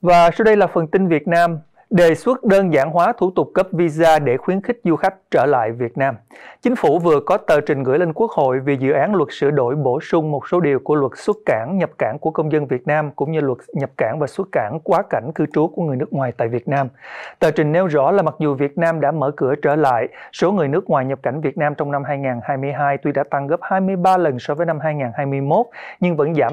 Và sau đây là phần tin Việt Nam. Đề xuất đơn giản hóa thủ tục cấp visa để khuyến khích du khách trở lại Việt Nam. Chính phủ vừa có tờ trình gửi lên Quốc hội về dự án luật sửa đổi bổ sung một số điều của luật xuất cảng, nhập cảng của công dân Việt Nam cũng như luật nhập cảng và xuất cảng quá cảnh cư trú của người nước ngoài tại Việt Nam. Tờ trình nêu rõ là mặc dù Việt Nam đã mở cửa trở lại, số người nước ngoài nhập cảnh Việt Nam trong năm 2022 tuy đã tăng gấp 23 lần so với năm 2021 nhưng vẫn giảm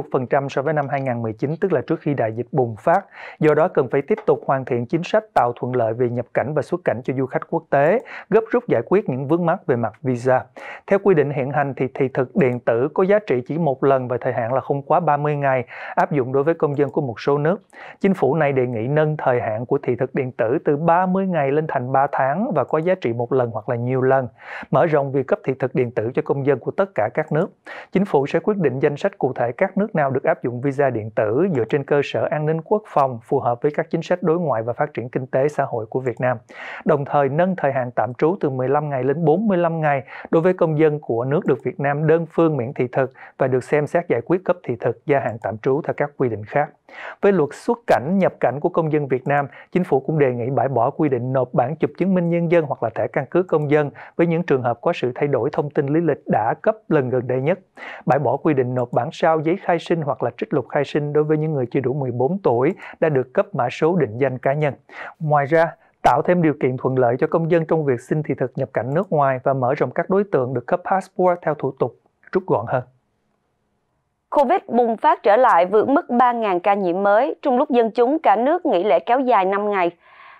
80% so với năm 2019 tức là trước khi đại dịch bùng phát. Do đó cần phải tiếp tục hoàn thiện hiện chính sách tạo thuận lợi về nhập cảnh và xuất cảnh cho du khách quốc tế, gấp rút giải quyết những vướng mắc về mặt visa. Theo quy định hiện hành thì thị thực điện tử có giá trị chỉ một lần và thời hạn là không quá 30 ngày, áp dụng đối với công dân của một số nước. Chính phủ này đề nghị nâng thời hạn của thị thực điện tử từ 30 ngày lên thành 3 tháng và có giá trị một lần hoặc là nhiều lần, mở rộng việc cấp thị thực điện tử cho công dân của tất cả các nước. Chính phủ sẽ quyết định danh sách cụ thể các nước nào được áp dụng visa điện tử dựa trên cơ sở an ninh quốc phòng phù hợp với các chính sách đối ngoại và phát triển kinh tế xã hội của Việt Nam. Đồng thời nâng thời hạn tạm trú từ 15 ngày lên 45 ngày đối với công dân của nước được Việt Nam đơn phương miễn thị thực và được xem xét giải quyết cấp thị thực gia hạn tạm trú theo các quy định khác. Với luật xuất cảnh, nhập cảnh của công dân Việt Nam, chính phủ cũng đề nghị bãi bỏ quy định nộp bản chụp chứng minh nhân dân hoặc là thẻ căn cứ công dân với những trường hợp có sự thay đổi thông tin lý lịch đã cấp lần gần đây nhất. Bãi bỏ quy định nộp bản sao giấy khai sinh hoặc là trích lục khai sinh đối với những người chưa đủ 14 tuổi đã được cấp mã số định danh cá nhân. Ngoài ra, tạo thêm điều kiện thuận lợi cho công dân trong việc xin thị thực nhập cảnh nước ngoài và mở rộng các đối tượng được cấp passport theo thủ tục rút gọn hơn. Covid bùng phát trở lại vượt mức 3.000 ca nhiễm mới trong lúc dân chúng cả nước nghỉ lễ kéo dài 5 ngày.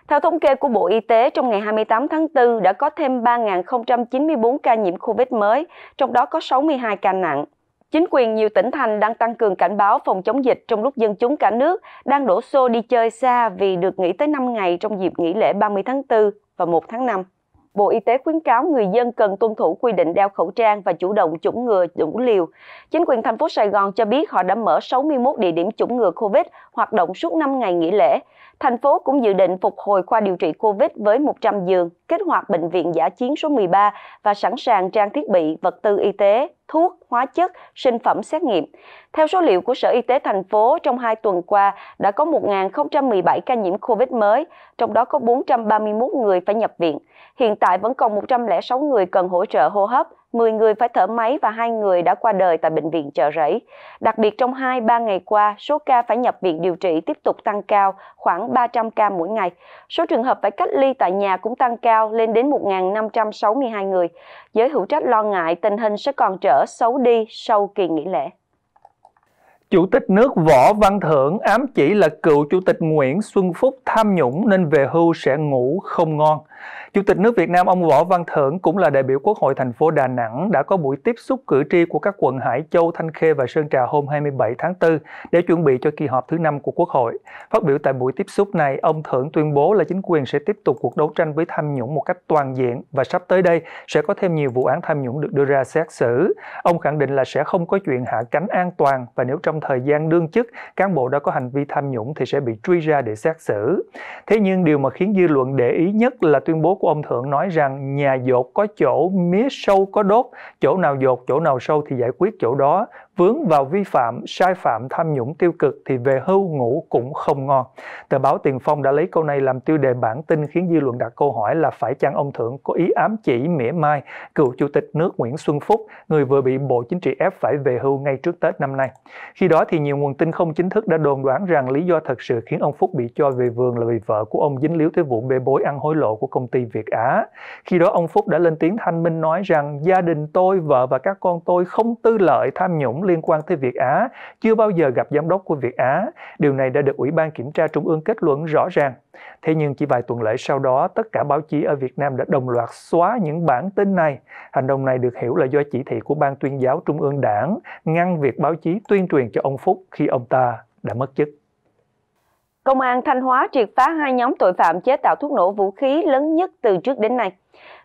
Theo thống kê của Bộ Y tế, trong ngày 28 tháng 4 đã có thêm 3.094 ca nhiễm Covid mới, trong đó có 62 ca nặng. Chính quyền nhiều tỉnh thành đang tăng cường cảnh báo phòng chống dịch trong lúc dân chúng cả nước đang đổ xô đi chơi xa vì được nghỉ tới 5 ngày trong dịp nghỉ lễ 30 tháng 4 và 1 tháng 5. Bộ Y tế khuyến cáo người dân cần tuân thủ quy định đeo khẩu trang và chủ động chủng ngừa đủ liều. Chính quyền thành phố Sài Gòn cho biết họ đã mở 61 địa điểm chủng ngừa COVID hoạt động suốt 5 ngày nghỉ lễ. Thành phố cũng dự định phục hồi khoa điều trị COVID với 100 giường, kích hoạt bệnh viện giả chiến số 13 và sẵn sàng trang thiết bị, vật tư y tế thuốc, hóa chất, sinh phẩm xét nghiệm. Theo số liệu của Sở Y tế thành phố, trong 2 tuần qua đã có 1.017 ca nhiễm COVID mới, trong đó có 431 người phải nhập viện. Hiện tại vẫn còn 106 người cần hỗ trợ hô hấp, 10 người phải thở máy và 2 người đã qua đời tại bệnh viện chợ rẫy. Đặc biệt trong 2-3 ngày qua, số ca phải nhập viện điều trị tiếp tục tăng cao, khoảng 300 ca mỗi ngày. Số trường hợp phải cách ly tại nhà cũng tăng cao lên đến 1.562 người. Giới hữu trách lo ngại tình hình sẽ còn trở trở xấu đi sau kỳ nghỉ lễ. Chủ tịch nước Võ Văn Thưởng ám chỉ là cựu Chủ tịch Nguyễn Xuân Phúc tham nhũng nên về hưu sẽ ngủ không ngon. Chủ tịch nước Việt Nam ông Võ Văn Thưởng cũng là đại biểu Quốc hội thành phố Đà Nẵng đã có buổi tiếp xúc cử tri của các quận Hải Châu, Thanh Khê và Sơn Trà hôm 27 tháng 4 để chuẩn bị cho kỳ họp thứ năm của Quốc hội. Phát biểu tại buổi tiếp xúc này, ông Thưởng tuyên bố là chính quyền sẽ tiếp tục cuộc đấu tranh với tham nhũng một cách toàn diện và sắp tới đây sẽ có thêm nhiều vụ án tham nhũng được đưa ra xét xử. Ông khẳng định là sẽ không có chuyện hạ cánh an toàn và nếu trong thời gian đương chức cán bộ đã có hành vi tham nhũng thì sẽ bị truy ra để xét xử. Thế nhưng điều mà khiến dư luận để ý nhất là tuyên tuyên bố của ông Thượng nói rằng nhà dột có chỗ, mía sâu có đốt, chỗ nào dột, chỗ nào sâu thì giải quyết chỗ đó vướng vào vi phạm, sai phạm, tham nhũng tiêu cực thì về hưu ngủ cũng không ngon. Tờ báo Tiền Phong đã lấy câu này làm tiêu đề bản tin khiến dư luận đặt câu hỏi là phải chăng ông thượng có ý ám chỉ mỉa mai cựu chủ tịch nước Nguyễn Xuân Phúc, người vừa bị Bộ Chính trị ép phải về hưu ngay trước Tết năm nay. Khi đó thì nhiều nguồn tin không chính thức đã đồn đoán rằng lý do thật sự khiến ông Phúc bị cho về vườn là vì vợ của ông dính líu tới vụ bê bối ăn hối lộ của công ty Việt Á. Khi đó ông Phúc đã lên tiếng thanh minh nói rằng gia đình tôi, vợ và các con tôi không tư lợi tham nhũng liên quan tới Việt Á chưa bao giờ gặp giám đốc của Việt Á. Điều này đã được Ủy ban Kiểm tra Trung ương kết luận rõ ràng. Thế nhưng chỉ vài tuần lễ sau đó, tất cả báo chí ở Việt Nam đã đồng loạt xóa những bản tin này. Hành động này được hiểu là do chỉ thị của Ban tuyên giáo Trung ương Đảng ngăn việc báo chí tuyên truyền cho ông Phúc khi ông ta đã mất chức. Công an Thanh Hóa triệt phá hai nhóm tội phạm chế tạo thuốc nổ vũ khí lớn nhất từ trước đến nay.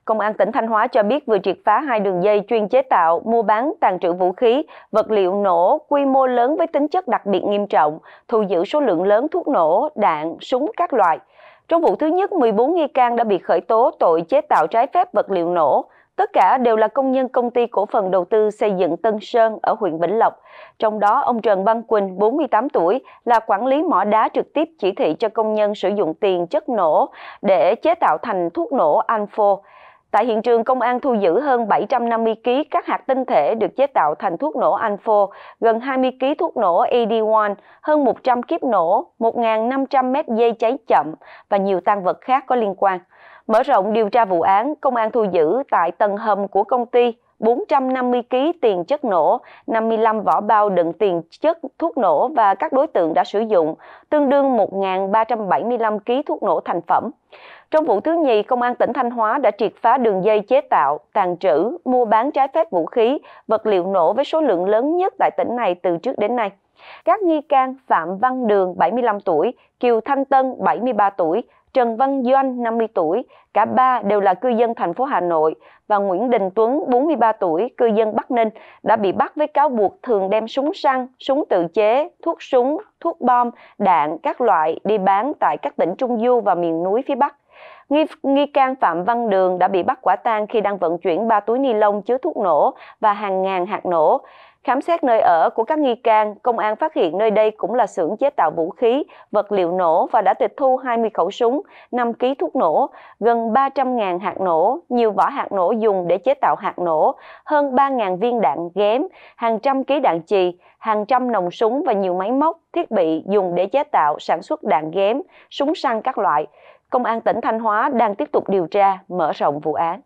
Công an tỉnh Thanh Hóa cho biết vừa triệt phá hai đường dây chuyên chế tạo, mua bán, tàn trữ vũ khí, vật liệu nổ quy mô lớn với tính chất đặc biệt nghiêm trọng, thu giữ số lượng lớn thuốc nổ, đạn, súng các loại. Trong vụ thứ nhất, 14 nghi can đã bị khởi tố tội chế tạo trái phép vật liệu nổ. Tất cả đều là công nhân công ty cổ phần đầu tư xây dựng Tân Sơn ở huyện Vĩnh Lộc. Trong đó, ông Trần Văn Quỳnh, 48 tuổi, là quản lý mỏ đá trực tiếp chỉ thị cho công nhân sử dụng tiền chất nổ để chế tạo thành thuốc nổ Anfo. Tại hiện trường, công an thu giữ hơn 750 kg các hạt tinh thể được chế tạo thành thuốc nổ Anfo, gần 20 kg thuốc nổ ed 1 hơn 100 kiếp nổ, 1.500 mét dây cháy chậm và nhiều tăng vật khác có liên quan. Mở rộng điều tra vụ án, công an thu giữ tại tầng hầm của công ty 450 kg tiền chất nổ, 55 vỏ bao đựng tiền chất thuốc nổ và các đối tượng đã sử dụng, tương đương 1.375 kg thuốc nổ thành phẩm. Trong vụ thứ nhì, Công an tỉnh Thanh Hóa đã triệt phá đường dây chế tạo, tàn trữ, mua bán trái phép vũ khí, vật liệu nổ với số lượng lớn nhất tại tỉnh này từ trước đến nay. Các nghi can Phạm Văn Đường, 75 tuổi, Kiều Thanh Tân, 73 tuổi, Trần Văn Doanh, 50 tuổi, cả ba đều là cư dân thành phố Hà Nội và Nguyễn Đình Tuấn, 43 tuổi, cư dân Bắc Ninh, đã bị bắt với cáo buộc thường đem súng săn, súng tự chế, thuốc súng, thuốc bom, đạn các loại đi bán tại các tỉnh Trung Du và miền núi phía Bắc. Nghi, nghi can Phạm Văn Đường đã bị bắt quả tang khi đang vận chuyển 3 túi ni lông chứa thuốc nổ và hàng ngàn hạt nổ. Khám xét nơi ở của các nghi can, công an phát hiện nơi đây cũng là xưởng chế tạo vũ khí, vật liệu nổ và đã tịch thu 20 khẩu súng, 5 kg thuốc nổ, gần 300.000 hạt nổ, nhiều vỏ hạt nổ dùng để chế tạo hạt nổ, hơn 3.000 viên đạn ghém, hàng trăm ký đạn chì, hàng trăm nòng súng và nhiều máy móc, thiết bị dùng để chế tạo, sản xuất đạn ghém, súng săn các loại. Công an tỉnh Thanh Hóa đang tiếp tục điều tra, mở rộng vụ án.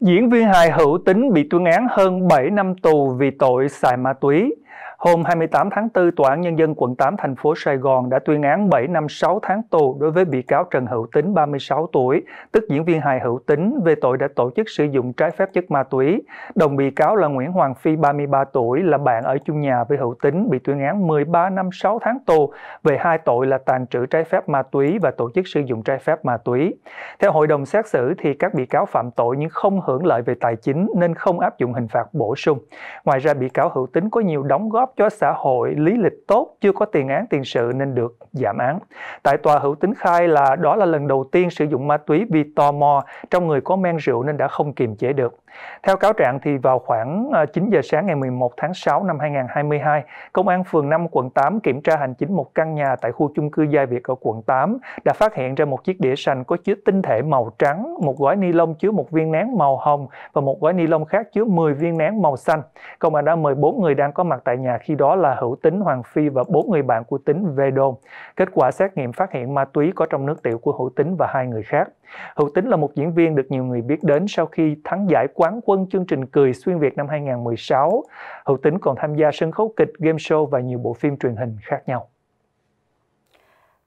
Diễn viên hài hữu tính bị tuyên án hơn 7 năm tù vì tội xài ma túy. Hôm 28 tháng 4, Tòa án Nhân dân quận 8 thành phố Sài Gòn đã tuyên án 7 năm 6 tháng tù đối với bị cáo Trần Hữu Tính, 36 tuổi, tức diễn viên hài Hữu Tính, về tội đã tổ chức sử dụng trái phép chất ma túy. Đồng bị cáo là Nguyễn Hoàng Phi, 33 tuổi, là bạn ở chung nhà với Hữu Tính, bị tuyên án 13 năm 6 tháng tù về hai tội là tàn trữ trái phép ma túy và tổ chức sử dụng trái phép ma túy. Theo hội đồng xét xử, thì các bị cáo phạm tội nhưng không hưởng lợi về tài chính nên không áp dụng hình phạt bổ sung. Ngoài ra, bị cáo Hữu Tính có nhiều đóng góp góp cho xã hội, lý lịch tốt, chưa có tiền án tiền sự nên được giảm án. Tại tòa Hữu Tính khai là đó là lần đầu tiên sử dụng ma túy vì tò mò trong người có men rượu nên đã không kiềm chế được. Theo cáo trạng thì vào khoảng 9 à, giờ sáng ngày 11 tháng 6 năm 2022, công an phường 5 quận 8 kiểm tra hành chính một căn nhà tại khu chung cư Gia Việt ở quận 8 đã phát hiện ra một chiếc đĩa sành có chứa tinh thể màu trắng, một gói ni lông chứa một viên nén màu hồng và một gói ni lông khác chứa 10 viên nén màu xanh. Công an đã mời 4 người đang có mặt tại nhà khi đó là Hữu Tính, Hoàng Phi và bốn người bạn của Tính về đồn. Kết quả xét nghiệm phát hiện ma túy có trong nước tiểu của Hữu Tính và hai người khác. Hữu Tính là một diễn viên được nhiều người biết đến sau khi thắng giải quán quân chương trình Cười xuyên Việt năm 2016. Hữu Tính còn tham gia sân khấu kịch, game show và nhiều bộ phim truyền hình khác nhau.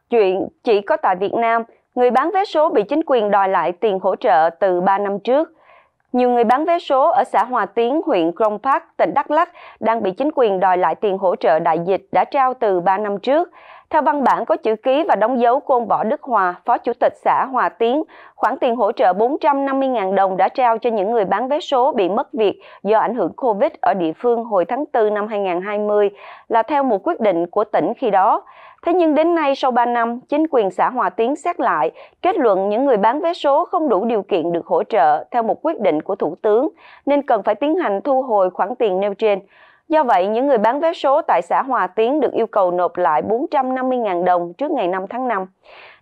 Chuyện chỉ có tại Việt Nam, người bán vé số bị chính quyền đòi lại tiền hỗ trợ từ 3 năm trước – nhiều người bán vé số ở xã Hòa Tiến, huyện Krông Park, tỉnh Đắk Lắk đang bị chính quyền đòi lại tiền hỗ trợ đại dịch đã trao từ 3 năm trước. Theo văn bản có chữ ký và đóng dấu của ông Võ Đức Hòa, Phó Chủ tịch xã Hòa Tiến, khoản tiền hỗ trợ 450.000 đồng đã trao cho những người bán vé số bị mất việc do ảnh hưởng Covid ở địa phương hồi tháng 4 năm 2020 là theo một quyết định của tỉnh khi đó. Thế nhưng đến nay sau 3 năm, chính quyền xã Hòa Tiến xét lại, kết luận những người bán vé số không đủ điều kiện được hỗ trợ theo một quyết định của Thủ tướng, nên cần phải tiến hành thu hồi khoản tiền nêu trên. Do vậy, những người bán vé số tại xã Hòa Tiến được yêu cầu nộp lại 450.000 đồng trước ngày 5 tháng 5.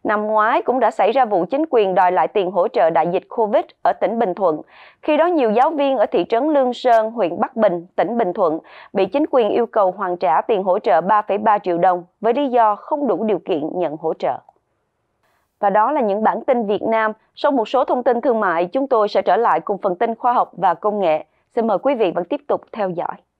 Năm ngoái cũng đã xảy ra vụ chính quyền đòi lại tiền hỗ trợ đại dịch Covid ở tỉnh Bình Thuận. Khi đó nhiều giáo viên ở thị trấn Lương Sơn, huyện Bắc Bình, tỉnh Bình Thuận bị chính quyền yêu cầu hoàn trả tiền hỗ trợ 3,3 triệu đồng với lý do không đủ điều kiện nhận hỗ trợ. Và đó là những bản tin Việt Nam. Sau một số thông tin thương mại, chúng tôi sẽ trở lại cùng phần tin khoa học và công nghệ. Xin mời quý vị vẫn tiếp tục theo dõi.